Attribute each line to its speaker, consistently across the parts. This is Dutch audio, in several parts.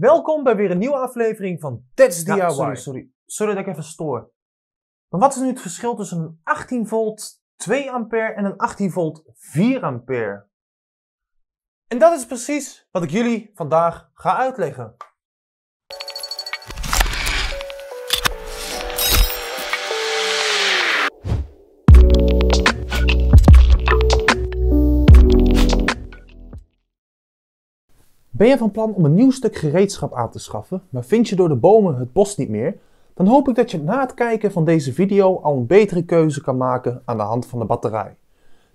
Speaker 1: Welkom bij weer een nieuwe aflevering van Tets DIY. sorry, sorry. dat ik even stoor. Maar wat is nu het verschil tussen een 18 volt 2 ampère en een 18 volt 4 ampère? En dat is precies wat ik jullie vandaag ga uitleggen. Ben je van plan om een nieuw stuk gereedschap aan te schaffen, maar vind je door de bomen het bos niet meer? Dan hoop ik dat je na het kijken van deze video al een betere keuze kan maken aan de hand van de batterij.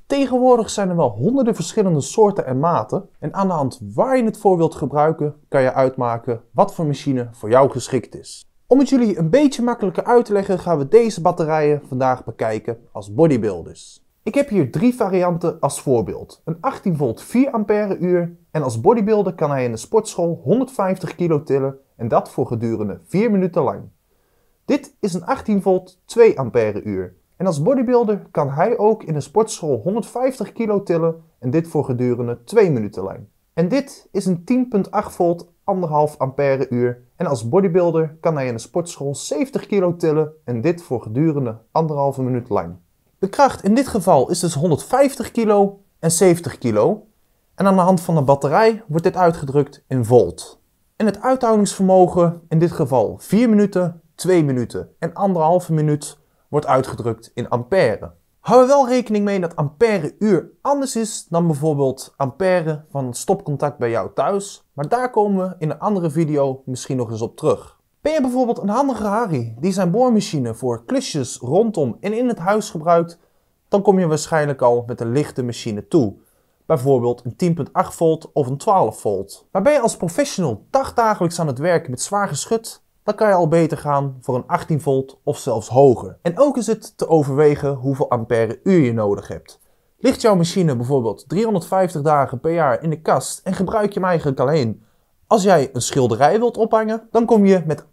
Speaker 1: Tegenwoordig zijn er wel honderden verschillende soorten en maten en aan de hand waar je het voor wilt gebruiken kan je uitmaken wat voor machine voor jou geschikt is. Om het jullie een beetje makkelijker uit te leggen gaan we deze batterijen vandaag bekijken als bodybuilders. Ik heb hier drie varianten als voorbeeld. Een 18 volt 4 ampère uur en als bodybuilder kan hij in de sportschool 150 kilo tillen en dat voor gedurende 4 minuten lang. Dit is een 18 volt 2 ampère uur en als bodybuilder kan hij ook in de sportschool 150 kilo tillen en dit voor gedurende 2 minuten lang. En dit is een 10.8 volt 1,5 ampère uur en als bodybuilder kan hij in de sportschool 70 kilo tillen en dit voor gedurende 1,5 minuut lang. De kracht in dit geval is dus 150 kilo en 70 kilo. En aan de hand van de batterij wordt dit uitgedrukt in volt. En het uithoudingsvermogen in dit geval 4 minuten, 2 minuten en 1,5 minuut wordt uitgedrukt in ampère. Hou er wel rekening mee dat ampère uur anders is dan bijvoorbeeld ampère van het stopcontact bij jou thuis. Maar daar komen we in een andere video misschien nog eens op terug. Ben je bijvoorbeeld een handige Harry die zijn boormachine voor klusjes rondom en in het huis gebruikt, dan kom je waarschijnlijk al met een lichte machine toe. Bijvoorbeeld een 10.8 volt of een 12 volt. Maar ben je als professional dagdagelijks aan het werken met zwaar geschut, dan kan je al beter gaan voor een 18 volt of zelfs hoger. En ook is het te overwegen hoeveel ampère uur je nodig hebt. Ligt jouw machine bijvoorbeeld 350 dagen per jaar in de kast en gebruik je hem eigenlijk alleen als jij een schilderij wilt ophangen, dan kom je met 1,5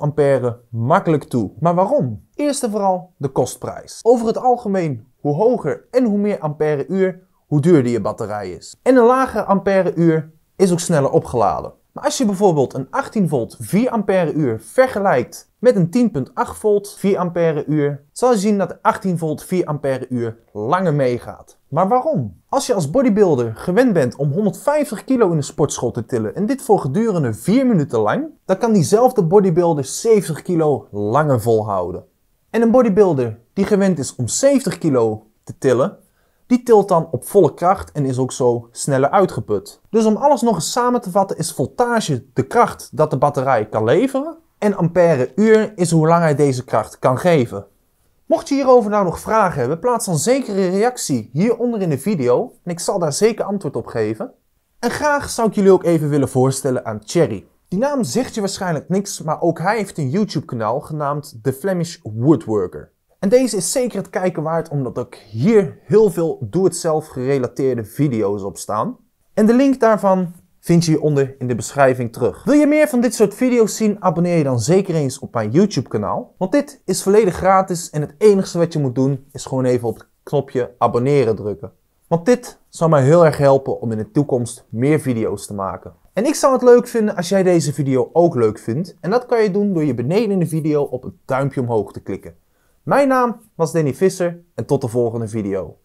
Speaker 1: ampère makkelijk toe. Maar waarom? Eerst en vooral de kostprijs. Over het algemeen, hoe hoger en hoe meer ampère uur, hoe duurder je batterij is. En een lager ampère uur is ook sneller opgeladen. Maar als je bijvoorbeeld een 18 volt 4 ampère uur vergelijkt met een 10.8 volt 4 ampère uur, zal je zien dat de 18 volt 4 ampère uur langer meegaat. Maar waarom? Als je als bodybuilder gewend bent om 150 kilo in een sportschool te tillen en dit voor gedurende 4 minuten lang, dan kan diezelfde bodybuilder 70 kilo langer volhouden. En een bodybuilder die gewend is om 70 kilo te tillen, die tilt dan op volle kracht en is ook zo sneller uitgeput. Dus om alles nog eens samen te vatten is voltage de kracht dat de batterij kan leveren en ampère uur is hoe lang hij deze kracht kan geven. Mocht je hierover nou nog vragen hebben, plaats dan zeker een reactie hieronder in de video en ik zal daar zeker antwoord op geven. En graag zou ik jullie ook even willen voorstellen aan Thierry. Die naam zegt je waarschijnlijk niks, maar ook hij heeft een YouTube kanaal genaamd The Flemish Woodworker. En deze is zeker het kijken waard omdat ook hier heel veel doe-het-zelf gerelateerde video's op staan. En de link daarvan vind je hieronder in de beschrijving terug. Wil je meer van dit soort video's zien? Abonneer je dan zeker eens op mijn YouTube kanaal. Want dit is volledig gratis en het enige wat je moet doen is gewoon even op het knopje abonneren drukken. Want dit zou mij heel erg helpen om in de toekomst meer video's te maken. En ik zou het leuk vinden als jij deze video ook leuk vindt. En dat kan je doen door je beneden in de video op het duimpje omhoog te klikken. Mijn naam was Danny Visser en tot de volgende video.